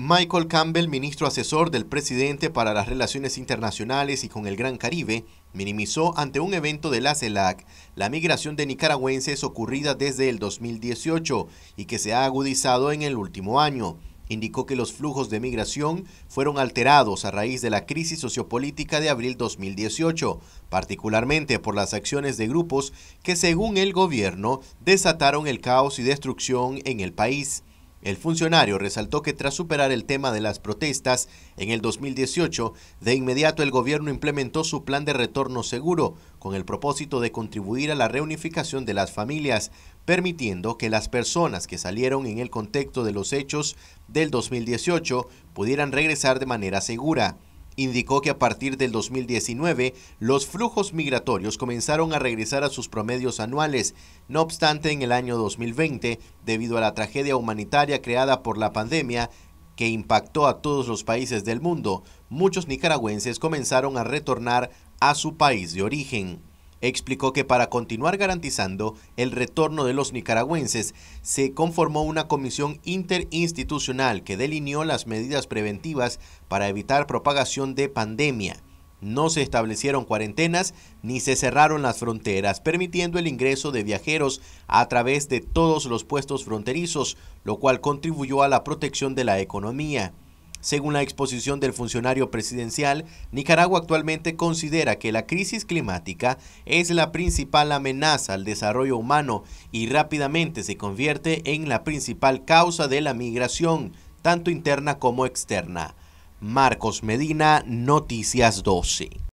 Michael Campbell, ministro asesor del presidente para las relaciones internacionales y con el Gran Caribe, minimizó ante un evento de la CELAC la migración de nicaragüenses ocurrida desde el 2018 y que se ha agudizado en el último año. Indicó que los flujos de migración fueron alterados a raíz de la crisis sociopolítica de abril 2018, particularmente por las acciones de grupos que, según el gobierno, desataron el caos y destrucción en el país. El funcionario resaltó que tras superar el tema de las protestas en el 2018, de inmediato el gobierno implementó su plan de retorno seguro con el propósito de contribuir a la reunificación de las familias, permitiendo que las personas que salieron en el contexto de los hechos del 2018 pudieran regresar de manera segura indicó que a partir del 2019 los flujos migratorios comenzaron a regresar a sus promedios anuales. No obstante, en el año 2020, debido a la tragedia humanitaria creada por la pandemia, que impactó a todos los países del mundo, muchos nicaragüenses comenzaron a retornar a su país de origen explicó que para continuar garantizando el retorno de los nicaragüenses, se conformó una comisión interinstitucional que delineó las medidas preventivas para evitar propagación de pandemia. No se establecieron cuarentenas ni se cerraron las fronteras, permitiendo el ingreso de viajeros a través de todos los puestos fronterizos, lo cual contribuyó a la protección de la economía. Según la exposición del funcionario presidencial, Nicaragua actualmente considera que la crisis climática es la principal amenaza al desarrollo humano y rápidamente se convierte en la principal causa de la migración, tanto interna como externa. Marcos Medina, Noticias 12.